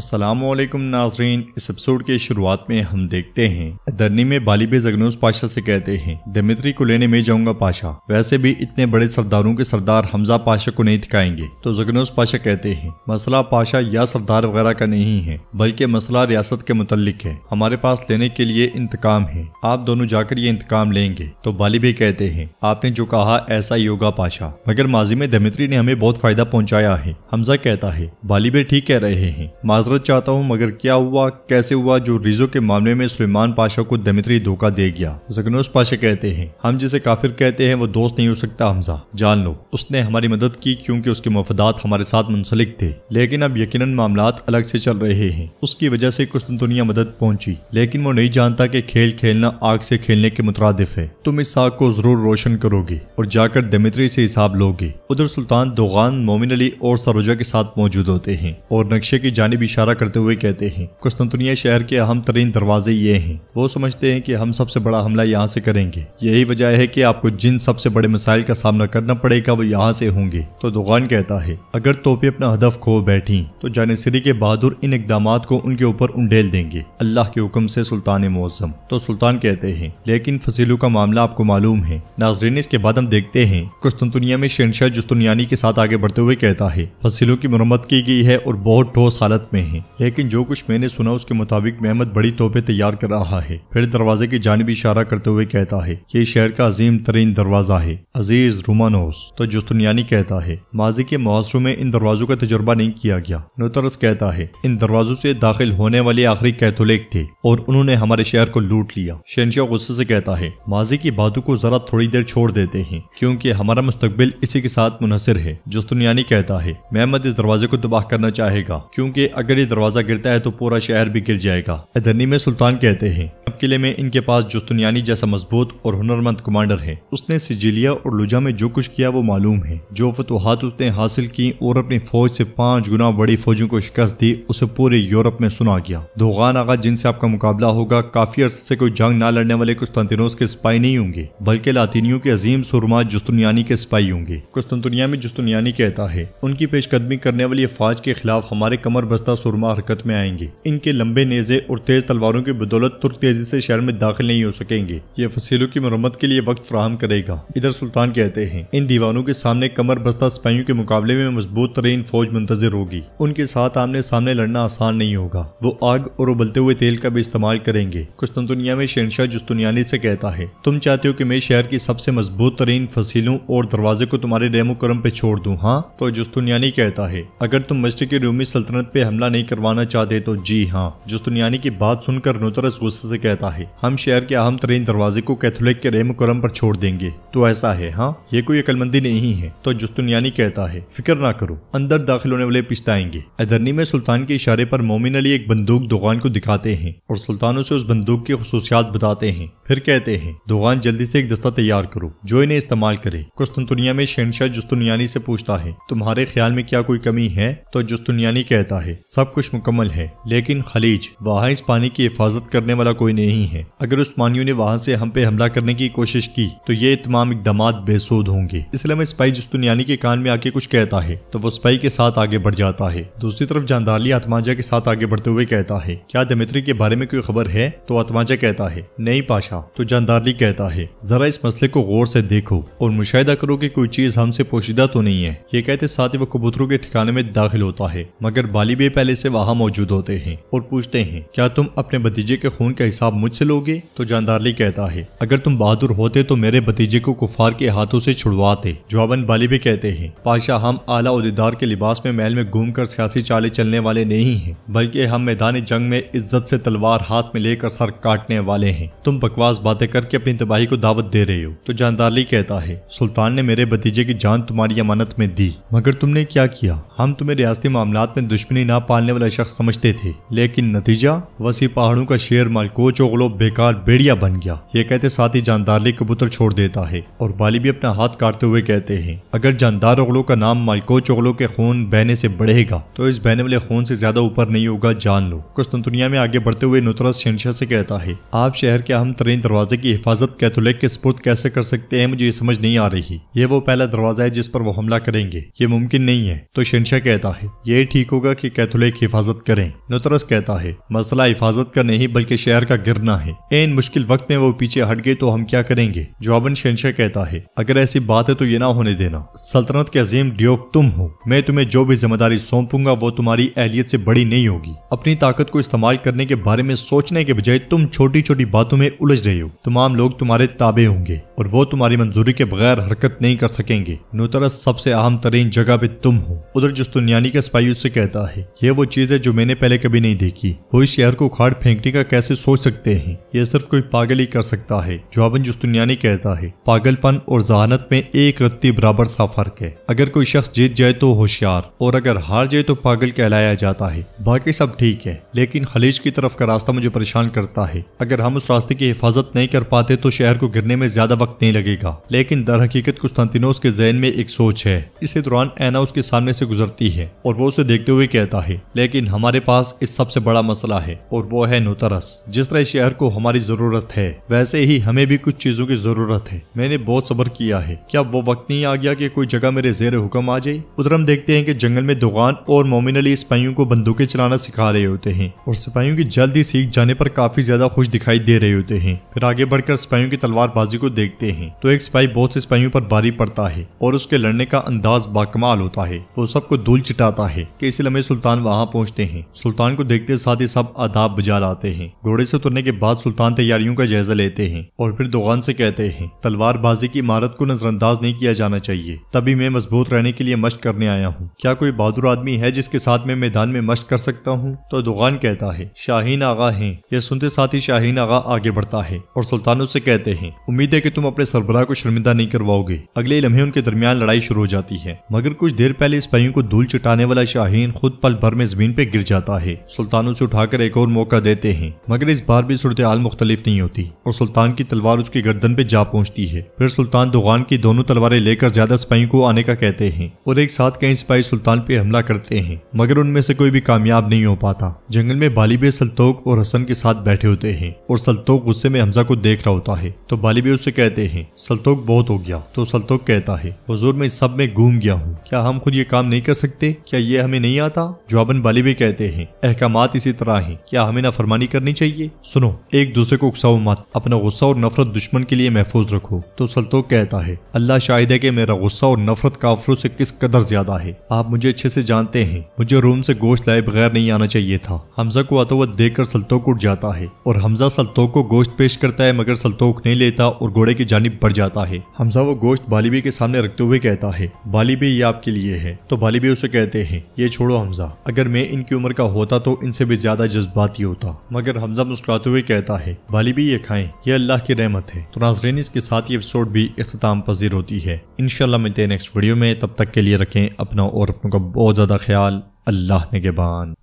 असलम नाजरीन इस एपिसोड के शुरुआत में हम देखते हैं दरनी में बालिब जगनूस पाशा से कहते हैं दमित्री को लेने में जाऊंगा पाशा वैसे भी इतने बड़े सरदारों के सरदार हमजा पाशा को नहीं दिखाएंगे तो जगनूस पाशा कहते हैं मसला पाशा या सरदार वगैरह का नहीं है बल्कि मसला रियासत के मुतलिक है हमारे पास लेने के लिए इंतकाम है आप दोनों जाकर ये इंतकाम लेंगे तो बालिब कहते हैं आपने जो कहा ऐसा ही होगा पाशा मगर माजी में दमित्री ने हमें बहुत फायदा पहुँचाया है हमजा कहता है बालिब ठीक कह रहे हैं माजरत चाहता हूँ मगर क्या हुआ कैसे हुआ जो रिजो के मामले में सुलेमान पाशा को दमित्री धोखा दे गया जगनोस पाशा कहते हैं हम जिसे काफिर कहते हैं वो दोस्त नहीं हो सकता हमजा जान लो उसने हमारी मदद की क्यूँकी उसके मफदात हमारे साथ मुंसलिक थे लेकिन अब यकीन मामला अलग से चल रहे हैं उसकी वजह से कुछ दुनिया मदद पहुंची लेकिन वो नहीं जानता की खेल खेलना आग से खेलने के मुतरद है तुम इस आग को जरूर रोशन करोगे और जाकर दमित्री से हिसाब लोगे उधर सुल्तान दोगान मोमिन अली और सरोजा के साथ मौजूद होते हैं और नक्शे की जानब इशारा करते हुए कहते हैं कुस्तुनतुनिया शहर के अहम तरीन दरवाजे ये हैं वो समझते हैं कि हम सबसे बड़ा हमला यहाँ से करेंगे यही वजह है कि आपको जिन सबसे बड़े मिसाइल का सामना करना पड़ेगा वो यहाँ से होंगे तो दुकान कहता है अगर तोपे अपना हदफ खो बैठी तो जानेसरी के बहादुर इन इकदाम को उनके ऊपर उंडेल देंगे अल्लाह के हुक्म से सुल्तान मौजम तो सुल्तान कहते हैं लेकिन फसीलू का मामला आपको मालूम है नाजरीन इसके बाद हम देखते हैं कुस्तुनतुनिया में शहनशाह जस्तुनियानी के साथ आगे बढ़ते हुए कहता है फसीलों की मरम्मत की गई है और बहुत ठोस हालत में में है लेकिन जो कुछ मैंने सुना उसके मुताबिक मेहमद बड़ी तोहफे तैयार कर रहा है फिर दरवाजे की जानब इशारा करते हुए कहता है ये शहर का अजीम तरीन दरवाजा है अजीज रुमानोस तो जस्तुनियानी कहता है माजी के मुआसरों में इन दरवाजों का तजर्बा नहीं किया गया नोतरस कहता है इन दरवाजों से दाखिल होने वाले आखिरी कैथोलिक थे और उन्होंने हमारे शहर को लूट लिया शनशाह गुस्से से कहता है माजी की बातों को जरा थोड़ी देर छोड़ देते हैं क्योंकि हमारा मुस्तबिल इसी के साथ मुनसर है जस्तुनियानी कहता है मेहमद इस दरवाजे को तबाह करना चाहेगा क्योंकि अगर अगर ये दरवाजा गिरता है तो पूरा शहर भी गिर जाएगा धनी में सुल्तान कहते हैं किले में इनके पास जोस्तुनियानी जैसा मजबूत और हुनरमंद कमांडर है उसने सिजिलिया और लुजा में जो कुछ किया वो मालूम है जो फतवाहत उसने हासिल की और अपनी फौज से पांच गुना बड़ी फौजों को शिकस्त दी उसे पूरे यूरोप में सुना गया दोगान आगा जिनसे आपका मुकाबला होगा काफी अरसे से कोई जंग न लड़ने वाले कुस्तंतनोस के सिपाही नहीं होंगे बल्कि लातिनियों के अजीम सुरमा जस्तुनियानी के सिपाही होंगे कुस्तुनिया में जस्तुनियानी कहता है उनकी पेशकदमी करने वाली फौज के खिलाफ हमारे कमर बस्ता सुरमा हरकत में आएंगे इनके लंबे नेजे और तेज तलवारों की बदौलत तुर्क तेजी इससे शहर में दाखिल नहीं हो सकेंगे ये फसीलों की मरम्मत के लिए वक्त फ्राहम करेगा इधर सुल्तान कहते हैं इन दीवानों के सामने कमर बस्ता सिपाहियों के मुकाबले में मजबूत तरीन फौज मुंतजर होगी उनके साथ आमने सामने लड़ना आसान नहीं होगा वो आग और उबलते हुए तेल का भी इस्तेमाल करेंगे कुस्तुनिया में शहनशाह जुस्तुनियानी से कहता है तुम चाहते हो कि मैं शहर की सबसे मजबूत तरीन फसीलों और दरवाजे को तुम्हारे रेमो करम पे छोड़ दूं हाँ तो जुस्तुनियानी कहता है अगर तुम की रूमी सल्तनत पे हमला नहीं करवाना चाहते तो जी हाँ जुस्तुनियानी की बात सुनकर नुतरस गुस्से से कहता कहता है हम शहर के अहम तरीन दरवाजे को कैथोलिक के रेम करम पर छोड़ देंगे तो ऐसा है हाँ ये कोई अकलमंदी नहीं है तो जस्तुनियानी कहता है फिक्र ना करो अंदर दाखिल होने वाले पिछताएंगे अदरनी में सुल्तान के इशारे पर मोमिन अली एक बंदूक दुकान को दिखाते हैं और सुल्तान उसे उस बंदूक की खसूसियात बताते हैं फिर कहते हैं दुकान जल्दी से एक दस्ता तैयार करो जो इन्हें इस्तेमाल करे कुस्तुनिया में शहनशाह जस्तुनियानी से पूछता है तुम्हारे ख्याल में क्या कोई कमी है तो जस्तुनियानी कहता है सब कुछ मुकम्मल है लेकिन खलीज वहाँ इस पानी की हिफाजत करने वाला कोई नहीं नहीं है अगर उस्मानियों ने वहां से हम पे हमला करने की कोशिश की तो ये तमाम इकदाम बेसोध होंगे इसलिए मैं स्पाई जस्तुनियानी के कान में आके कुछ कहता है तो वो स्पाई के साथ आगे बढ़ जाता है दूसरी तरफ जानदारली आत्माजा के साथ आगे बढ़ते हुए कहता है क्या दमित्री के बारे में कोई खबर है तो आत्माजा कहता है नहीं पाशा तो जानदारली कहता है जरा इस मसले को गौर से देखो और मुशाह करो की कोई चीज हमसे पोशीदा तो नहीं है ये कहते साथ ही वो कबूतरों के ठिकाने में दाखिल होता है मगर बालिबे पहले से वहाँ मौजूद होते हैं और पूछते हैं क्या तुम अपने भतीजे के खून का हिसाब आप मुझसे लोगे तो जानदारली कहता है अगर तुम बहादुर होते तो मेरे भतीजे को कुफार के हाथों से छुड़वाते जवाबन बाली भी कहते हैं पाशाह हम आला उदेदार के लिबास में महल में घूम कर सियासी चाले चलने वाले नहीं है बल्कि हम मैदान जंग में इज्जत से तलवार हाथ में लेकर सर काटने वाले हैं तुम बकवास बातें करके अपनी तबाही को दावत दे रहे हो तो जानदारली कहता है सुल्तान ने मेरे भतीजे की जान तुम्हारी अमानत में दी मगर तुमने क्या किया हम तुम्हें रियाती मामला में दुश्मनी ना पालने वाला शख्स समझते थे लेकिन नतीजा वसी पहाड़ों का शेर मालकोच चोगलो बेकार बेड़िया बन गया ये कहते साथ ही जानदार ने कबूतर छोड़ देता है और बाली भी अपना हाथ काटते हुए कहते हैं अगर जानदार ओगलो का नाम मालको चोगलो के खून बहने से बढ़ेगा तो इस बहने वाले खून से ज्यादा ऊपर नहीं होगा जान लो कुस्तुनतुनिया में आगे बढ़ते हुए नुतरा शनशाह से कहता है आप शहर के अहम तरीन दरवाजे की हिफाजत कैथोलिक के सपुर्द कैसे कर सकते हैं मुझे ये समझ नहीं आ रही ये वो पहला दरवाजा है जिस पर वो हमला करेंगे ये मुमकिन नहीं है तो शनशाह कहता है ये ठीक होगा की कैथोलिक हिफाजत करें नुतरस कहता है मसला हिफाजत का नहीं बल्कि शहर का गिरना है इन मुश्किल वक्त में वो पीछे हट गए तो हम क्या करेंगे जवाबन शहनशाह कहता है अगर ऐसी बात है तो ये ना होने देना सल्तनत के अजीम ड्योक तुम हो मैं तुम्हें जो भी जिम्मेदारी सौंपूंगा वो तुम्हारी एहलियत से बड़ी नहीं होगी अपनी ताकत को इस्तेमाल करने के बारे में सोचने के बजाय तुम छोटी छोटी बातों में उलझ रहे हो तमाम लोग तुम्हारे ताबे होंगे और वो तुम्हारी मंजूरी के बगैर हरकत नहीं कर सकेंगे नोतरस सबसे अहम तरीन जगह पे तुम हो उधर जस्तुनियानी का स्पाई उससे कहता है ये वो चीज है जो मैंने पहले कभी नहीं देखी वो इस शहर को खाड़ फेंकने का कैसे सोच सकते सकते हैं यह सिर्फ कोई पागल ही कर सकता है जवाबन जुस्तुनियानी कहता है पागलपन और जहानत में एक रत्ती बराबर सा फर्क है अगर कोई शख्स जीत जाए तो होशियार और अगर हार जाए तो पागल कहलाया जाता है बाकी सब ठीक है लेकिन खलीज की तरफ का रास्ता मुझे परेशान करता है अगर हम उस रास्ते की हिफाजत नहीं कर पाते तो शहर को गिरने में ज्यादा वक्त नहीं लगेगा लेकिन दर हकीकत कुस्तानोस के जहन में एक सोच है इसी दौरान ऐना उसके सामने से गुजरती है और वो उसे देखते हुए कहता है लेकिन हमारे पास इस सबसे बड़ा मसला है और वो है नोतरस जिस तरह शहर को हमारी जरूरत है वैसे ही हमें भी कुछ चीजों की जरूरत है मैंने बहुत सबर किया है क्या वो वक्त नहीं आ गया कि कोई जगह मेरे जेर हुक्म आ जाए उधर हम देखते हैं कि जंगल में दुकान और मोमिन अली सिपाहियों को बंदूकें चलाना सिखा रहे होते हैं और सिपाहियों की जल्दी सीख जाने पर काफी ज्यादा खुश दिखाई दे रहे होते हैं फिर आगे बढ़कर सिपाहियों की तलवारबाजी को देखते हैं तो एक सिपाही बहुत से सिपाहियों पर भारी पड़ता है और उसके लड़ने का अंदाज बाकमाल होता है वो सबको धूल चिटाता है की इसी लम्हे सुल्तान वहाँ पहुँचते हैं सुल्तान को देखते साथ ही सब आदाब बजा लाते हैं घोड़े से उतरने करने के बाद सुल्तान तैयारियों का जायजा लेते हैं और फिर दोगान से कहते हैं तलवारबाजी की इमारत को नजरअंदाज नहीं किया जाना चाहिए तभी मैं मजबूत रहने के लिए मश्क करने आया हूँ क्या कोई बहादुर आदमी है जिसके साथ मैं मैदान में मश्क कर सकता हूँ तो दोगान कहता है शाहीन आगा है यह सुनते साथ ही शाहीन आगा आगे बढ़ता है और सुल्तानों से कहते हैं उम्मीद है की तुम अपने सरबराह को शर्मिंदा नहीं करवाओगे अगले लम्हे उनके दरमियान लड़ाई शुरू हो जाती है मगर कुछ देर पहले इस पहियों को धूल चटाने वाला शाहीन खुद पल भर में जमीन पे गिर जाता है सुल्तानों से उठाकर एक और मौका देते हैं मगर इस बार भी सूरत हाल मुख्तलिफ नहीं होती और सुल्तान की तलवार उसके गर्दन पे जा पहुंचती है फिर सुल्तान दुगान की दोनों तलवारें लेकर ज्यादा सिपाही को आने का कहते हैं और एक साथ कई सिपाही सुल्तान पे हमला करते हैं मगर उनमें से कोई भी कामयाब नहीं हो पाता जंगल में बालिब सल्तोक और हसन के साथ बैठे होते हैं और सल्तोक गुस्से में हमजा को देख रहा होता है तो बालिब उससे कहते हैं सल्तोक बहुत हो गया तो सल्तोक कहता है हजूर में सब में घूम गया हूँ क्या हम खुद ये काम नहीं कर सकते क्या ये हमें नहीं आता जवाबन बालिबे कहते हैं अहकाम इसी तरह है क्या हमें ना फरमानी करनी चाहिए सुनो एक दूसरे को उकसाओ मत अपना गुस्सा और नफरत दुश्मन के लिए महफूज रखो तो सल्तो कहता है अल्लाह शाहिद है कि मेरा गुस्सा और नफरत काफरों से किस कदर ज्यादा है आप मुझे अच्छे से जानते हैं मुझे रूम से गोश्त लाए बगैर नहीं आना चाहिए था हमजा को आता हुआ कर सल्तोक उठ जाता है और हमजा सल्तोक को गोश्त पेश करता है मगर सल्तोक नहीं लेता और घोड़े की जानब बढ़ जाता है हमजा वो गोश्त बालीबी के सामने रखते हुए कहता है बालीबी ये आपके लिए है तो बालीबी उसे कहते हैं ये छोड़ो हमजा अगर मैं इनकी उम्र का होता तो इनसे भी ज्यादा जज्बाती होता मगर हमजा मुस्कुरा मुस्कुराते हुए कहता है वाली भी ये खाएं ये अल्लाह की रहमत है तो नाजरीन इसके साथ ये एपिसोड भी अख्ताम पजीर होती है इनशाला मिलते हैं नेक्स्ट वीडियो में तब तक के लिए रखें अपना और अपनों का बहुत ज़्यादा ख्याल अल्लाह ने